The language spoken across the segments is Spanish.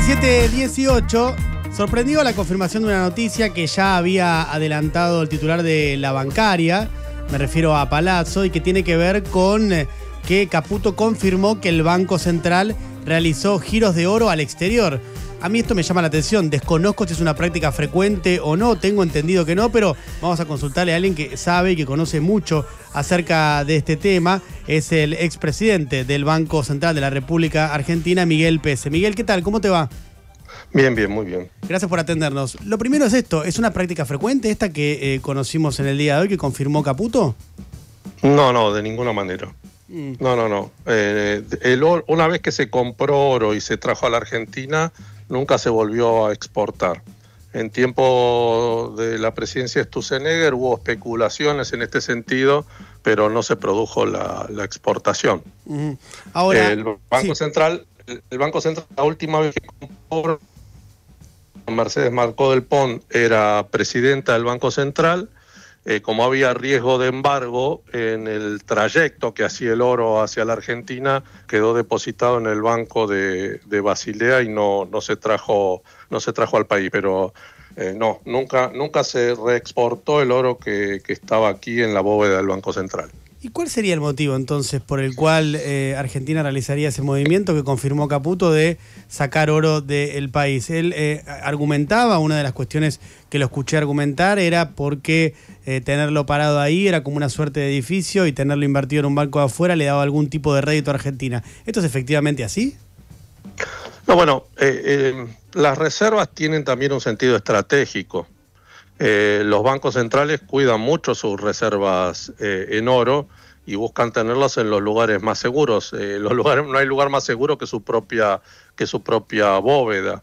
17-18 sorprendió la confirmación de una noticia que ya había adelantado el titular de la bancaria, me refiero a Palazzo, y que tiene que ver con eh, que Caputo confirmó que el Banco Central realizó giros de oro al exterior a mí esto me llama la atención. Desconozco si es una práctica frecuente o no. Tengo entendido que no, pero vamos a consultarle a alguien que sabe y que conoce mucho acerca de este tema. Es el expresidente del Banco Central de la República Argentina, Miguel Pese. Miguel, ¿qué tal? ¿Cómo te va? Bien, bien, muy bien. Gracias por atendernos. Lo primero es esto, ¿es una práctica frecuente esta que eh, conocimos en el día de hoy que confirmó Caputo? No, no, de ninguna manera. Mm. No, no, no. Eh, una vez que se compró oro y se trajo a la Argentina, nunca se volvió a exportar. En tiempo de la presidencia de Stusenegger hubo especulaciones en este sentido, pero no se produjo la, exportación. Ahora, el Banco Central, el Banco Central, la última vez que compró Mercedes Marcó del Pon era presidenta del Banco Central eh, como había riesgo de embargo en el trayecto que hacía el oro hacia la Argentina, quedó depositado en el banco de, Basilea y no, no, se trajo, no se trajo al país. Pero eh, no, nunca, nunca se reexportó el oro que, estaba aquí en la bóveda del Banco Central. ¿Y cuál sería el motivo entonces por el cual eh, Argentina realizaría ese movimiento que confirmó Caputo de sacar oro del país? Él argumentaba una de las cuestiones que lo escuché argumentar era porque eh, tenerlo parado ahí era como una suerte de edificio y tenerlo invertido en un banco afuera le daba algún tipo de rédito a Argentina. ¿Esto es efectivamente así? No, bueno, eh, eh, las reservas tienen también un sentido estratégico. los bancos centrales cuidan mucho sus reservas en oro y buscan tenerlas en los lugares más seguros. no hay lugar más seguro que su propia, que su propia bóveda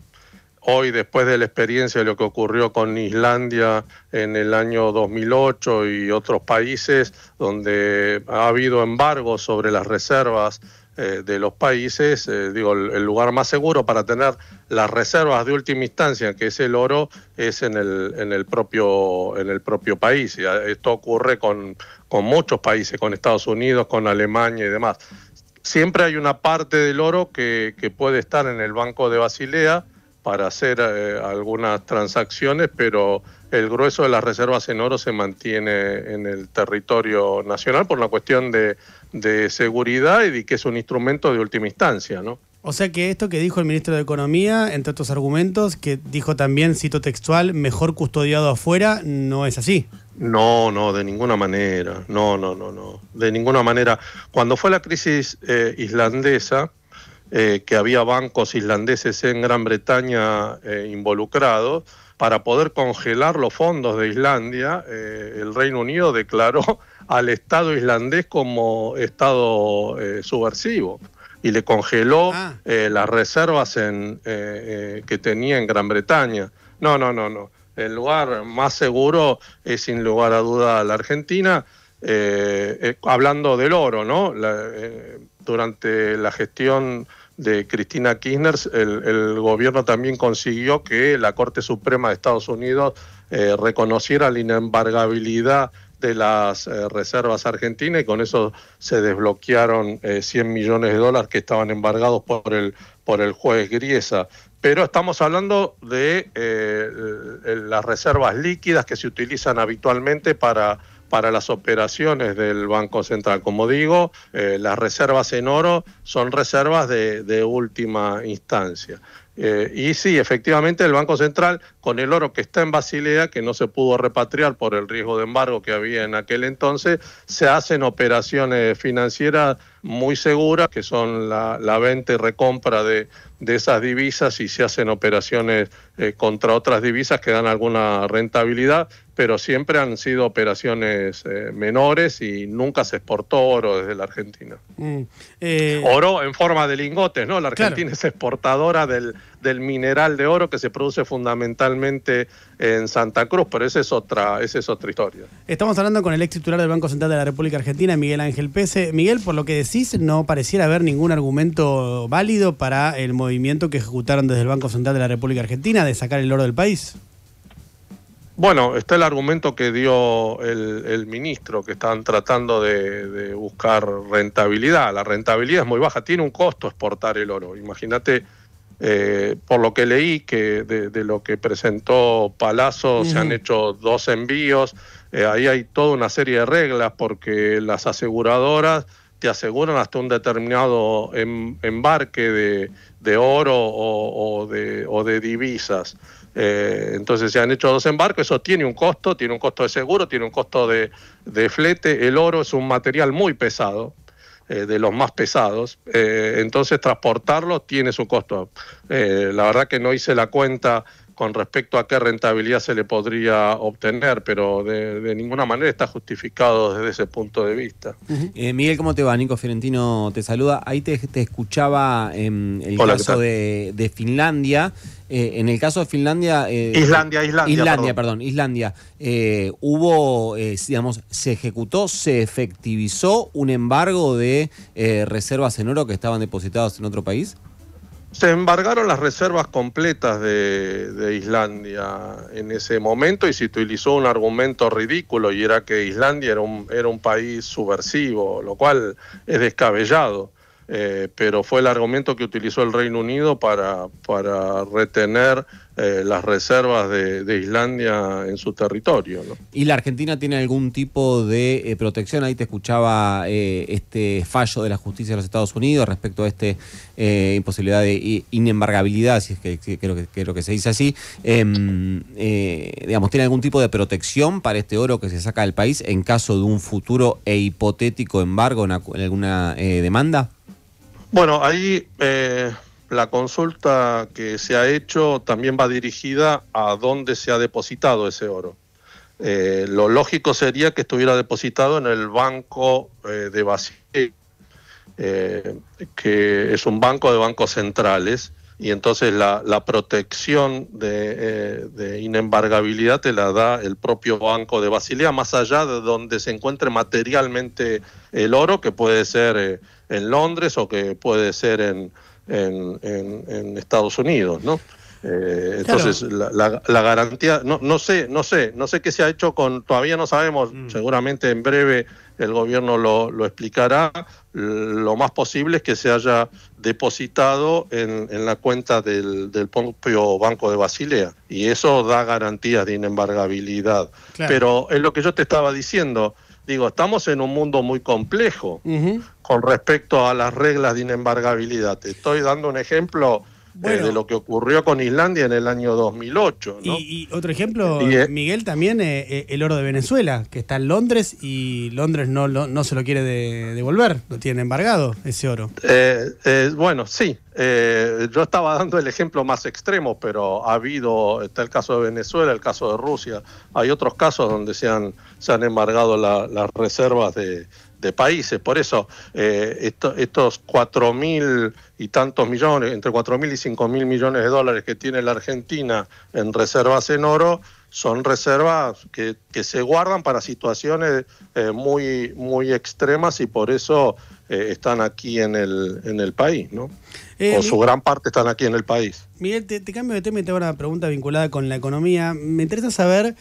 hoy después de la experiencia de lo que ocurrió con Islandia en el año 2008 y otros países donde ha habido embargos sobre las reservas eh, de los países, eh, digo, el, lugar más seguro para tener las reservas de última instancia, que es el oro, es en el, en el, propio, en el propio país. Ah, esto ocurre con, con muchos países, con Estados Unidos, con Alemania y demás. Siempre hay una parte del oro que puede estar en el Banco de Basilea, para hacer eh, algunas transacciones, pero el grueso de las reservas en oro se mantiene en el territorio nacional por una cuestión de, seguridad y que es un instrumento de última instancia, ¿no? O sea que esto que dijo el ministro de Economía, entre otros argumentos, que dijo también, cito textual, mejor custodiado afuera, no es así. No, no, de ninguna manera. No, no, no, no. De ninguna manera. Cuando fue la crisis eh, islandesa, eh, que había bancos islandeses en Gran Bretaña eh, involucrados, para poder congelar los fondos de Islandia, eh, el Reino Unido declaró al Estado islandés como Estado subversivo y le congeló ah. las reservas en, que tenía en Gran Bretaña. No, no, no, no. El lugar más seguro es sin lugar a duda la Argentina. hablando del oro, ¿no? durante la gestión de Cristina Kirchner, el, gobierno también consiguió que la Corte Suprema de Estados Unidos eh, reconociera la inembargabilidad de las eh, reservas argentinas y con eso se desbloquearon 100 eh, millones de dólares que estaban embargados por el, por el juez Griesa. Pero estamos hablando de las reservas líquidas que se utilizan habitualmente para para las operaciones del Banco Central. Como digo, eh, las reservas en oro son reservas de, última instancia. Eh, y sí, efectivamente el Banco Central, con el oro que está en Basilea, que no se pudo repatriar por el riesgo de embargo que había en aquel entonces, se hacen operaciones financieras muy seguras, que son la, venta y recompra de, esas divisas y se hacen operaciones eh, contra otras divisas que dan alguna rentabilidad pero siempre han sido operaciones eh, menores y nunca se exportó oro desde la Argentina. Mm, eh, oro en forma de lingotes, ¿no? La Argentina es exportadora del, mineral de oro que se produce fundamentalmente en Santa Cruz, pero esa es otra, esa es otra historia. Estamos hablando con el ex titular del Banco Central de la República Argentina, Miguel Ángel Pese. Miguel, por lo que decís, no pareciera haber ningún argumento válido para el movimiento que ejecutaron desde el Banco Central de la República Argentina de sacar el oro del país. Bueno, está el argumento que dio el, ministro, que están tratando de, buscar rentabilidad. La rentabilidad es muy baja, tiene un costo exportar el oro. Imagínate, eh, por lo que leí, que de, lo que presentó Palazzo se han hecho dos envíos. Eh, ahí hay toda una serie de reglas porque las aseguradoras te aseguran hasta un determinado em, embarque de, oro o, de, o, de, divisas. Eh, entonces se han hecho dos embarques, eso tiene un costo, tiene un costo de seguro, tiene un costo de, flete. El oro es un material muy pesado, eh, de los más pesados, eh, entonces transportarlo tiene su costo. la verdad que no hice la cuenta con respecto a qué rentabilidad se le podría obtener, pero de, ninguna manera está justificado desde ese punto de vista. Eh, Miguel, ¿cómo te va? Nico Fiorentino te saluda. Ahí te, escuchaba em, eh, en el caso de, Finlandia. en eh, el caso de Finlandia... Islandia, Islandia. Islandia, perdón, Islandia. hubo, digamos, se ejecutó, se efectivizó un embargo de reservas en oro que estaban depositadas en otro país. Se embargaron las reservas completas de, Islandia en ese momento y se utilizó un argumento ridículo y era que Islandia era un, era un país subversivo, lo cual es descabellado. Eh, pero fue el argumento que utilizó el Reino Unido para, retener eh, las reservas de, Islandia en su territorio. ¿Y la Argentina tiene algún tipo de eh, protección? Ahí te escuchaba este fallo de la justicia de los Estados Unidos respecto a esta imposibilidad de inembargabilidad, si es que, creo que, que se dice así. Em, digamos, ¿Tiene algún tipo de protección para este oro que se saca del país en caso de un futuro e hipotético embargo en alguna demanda? Bueno, ahí eh, la consulta que se ha hecho también va dirigida a dónde se ha depositado ese oro. Eh, lo lógico sería que estuviera depositado en el banco eh, de Basilea, que es un banco de bancos centrales y entonces la, la protección eh, de, inembargabilidad te la da el propio Banco de Basilea, más allá de donde se encuentre materialmente el oro, que puede ser eh, en Londres o que puede ser en, en, Estados Unidos, ¿no? Eh, entonces la, la, garantía, no, no sé, no sé, no sé qué se ha hecho con, todavía no sabemos, mm. seguramente en breve el gobierno lo, explicará. Lo más posible es que se haya depositado en, la cuenta del, propio Banco de Basilea y eso da garantías de inembargabilidad. Pero es lo que yo te estaba diciendo. Digo, estamos en un mundo muy complejo con respecto a las reglas de inembargabilidad. Te estoy dando un ejemplo eh, de lo que ocurrió con Islandia en el año 2008. Y, otro ejemplo, eh, Miguel, también eh, el oro de Venezuela, que está en Londres y Londres no, se lo quiere devolver, lo tiene embargado ese oro. bueno, sí, yo estaba dando el ejemplo más extremo, pero ha habido, está el caso de Venezuela, el caso de Rusia, hay otros casos donde se han, embargado las reservas de de países. Por eso, eh, estos cuatro mil y tantos millones, entre cuatro mil y cinco mil millones de dólares que tiene la Argentina en reservas en oro, son reservas que, se guardan para situaciones eh, muy, muy extremas y por eso eh, están aquí en el, en el país, ¿no? o su gran parte están aquí en el país. Miguel, te, te cambio de tema y te hago una pregunta vinculada con la economía. Me interesa saber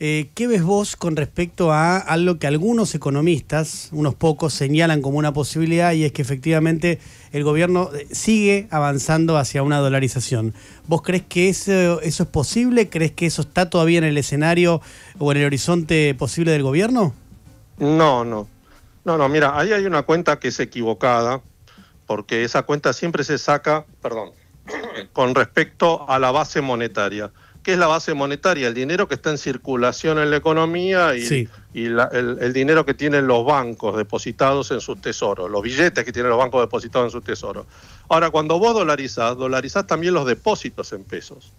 eh, ¿Qué ves vos con respecto a algo que algunos economistas, unos pocos, señalan como una posibilidad y es que efectivamente el gobierno eh, sigue avanzando hacia una dolarización? ¿Vos crees que eso, eso es posible? ¿Crees que eso está todavía en el escenario o en el horizonte posible del gobierno? No, no. No, no, mira, ahí hay una cuenta que es equivocada, porque esa cuenta siempre se saca, perdón, con respecto a la base monetaria que es la base monetaria, el dinero que está en circulación en la economía y, el, dinero que tienen los bancos depositados en sus tesoros, los billetes que tienen los bancos depositados en sus tesoros. Ahora, cuando vos dolarizás, dolarizás también los depósitos en pesos.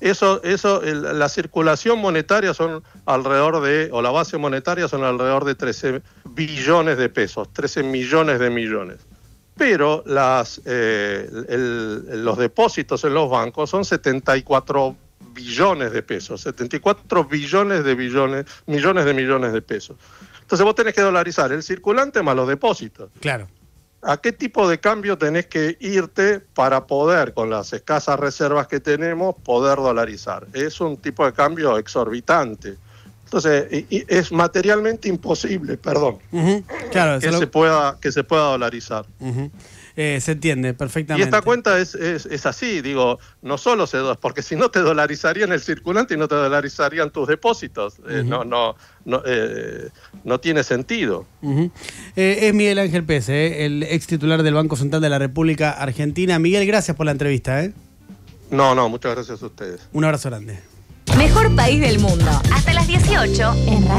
Eso, eso, la circulación monetaria son alrededor de, o la base monetaria son alrededor de 13 billones de pesos, 13 millones de millones pero las, eh, los depósitos en los bancos son 74 billones de pesos, 74 billones de billones, millones de millones de pesos. Entonces vos tenés que dolarizar el circulante más los depósitos. Claro. ¿A qué tipo de cambio tenés que irte para poder, con las escasas reservas que tenemos, poder dolarizar? Es un tipo de cambio exorbitante. Entonces, es materialmente imposible, perdón, claro, que, se pueda, que se pueda dolarizar. Eh, se entiende perfectamente. Y esta cuenta es, es, así, digo, no solo se dos, porque si no te dolarizarían el circulante y no te dolarizarían tus depósitos. Eh, no, no, no, eh, tiene sentido. es Miguel Ángel Pérez, el ex titular del Banco Central de la República Argentina. Miguel, gracias por la entrevista. ¿eh? No, no, muchas gracias a ustedes. Un abrazo grande. Mejor país del mundo. Hasta las 18 en Radio.